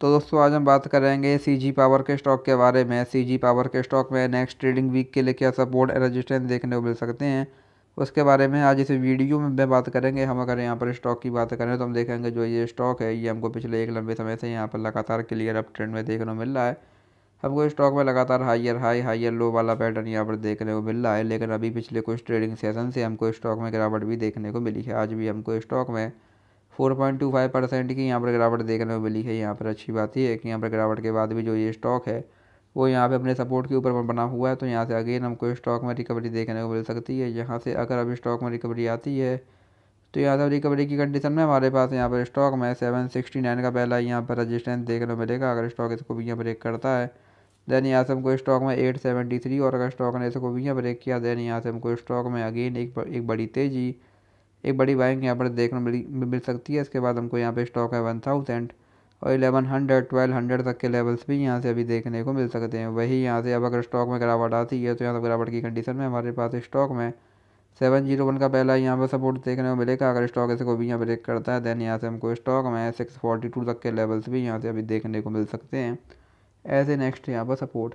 तो दोस्तों आज हम बात करेंगे सी जी पावर के स्टॉक के बारे में सी जी पावर के स्टॉक में नेक्स्ट ट्रेडिंग वीक के लिए क्या सपोर्ट रजिस्टेंस देखने को मिल सकते हैं उसके बारे में आज इस वीडियो में मैं बात करेंगे हम अगर यहाँ पर स्टॉक की बात करें तो हम देखेंगे जो ये स्टॉक है ये हमको पिछले एक लंबे समय से यहाँ पर लगातार क्लियर अप ट्रेंड में देखने को मिल रहा है हमको स्टॉक में लगातार हाइयर हाई हाइयर लो वाला पैटर्न यहाँ पर देखने को मिल रहा है लेकिन अभी पिछले कुछ ट्रेडिंग सेशन से हमको स्टॉक में गिरावट भी देखने को मिली है आज भी हमको स्टॉक में four point two five percent की यहाँ पर गिरावट देखने को मिली है यहाँ पर अच्छी बात यह है कि यहाँ पर गिरावट के बाद भी जो ये स्टॉक है वो यहाँ पे अपने सपोर्ट के ऊपर बना हुआ है तो यहाँ से अगेन हमको स्टॉक में रिकवरी देखने को मिल सकती है यहाँ से अगर अभी स्टॉक में रिकवरी आती है तो यहाँ से रिकवरी की कंडीशन में हमारे पास यहाँ पर स्टॉक में सेवन सिक्सटी नाइन का पहला यहाँ पर रजिस्टेंस देखने को मिलेगा अगर स्टॉक इसको भी यहाँ ब्रेक करता है देन यहाँ से हमको स्टॉक में एट सेवेंटी थ्री और अगर स्टॉक ने इसको भी यहाँ ब्रेक किया देन यहाँ से हमको स्टॉक में अगेन एक बड़ी तेज़ी एक बड़ी बाइक यहाँ पर देखने मिली मिल सकती है इसके बाद हमको यहाँ पे स्टॉक है वन थाउजेंड और इलेवन हंड्रेड ट्वेल्व हंड्रेड तक के लेवल्स भी यहाँ से अभी देखने को मिल सकते हैं वही यहाँ से अब अगर स्टॉक में गिरावट आती है तो यहाँ से गिरावट की कंडीशन में हमारे पास स्टॉक में सेवन जीरो वन का पहला यहाँ पर सपोर्ट देखने को मिलेगा अगर स्टॉक ऐसे को भी यहाँ ब्रेक करता है देन यहाँ से हमको स्टॉक में सिक्स फोर्टी टू तक के लेवल्स भी यहाँ से अभी देखने को मिल सकते हैं ऐसे नेक्स्ट यहाँ पर सपोर्ट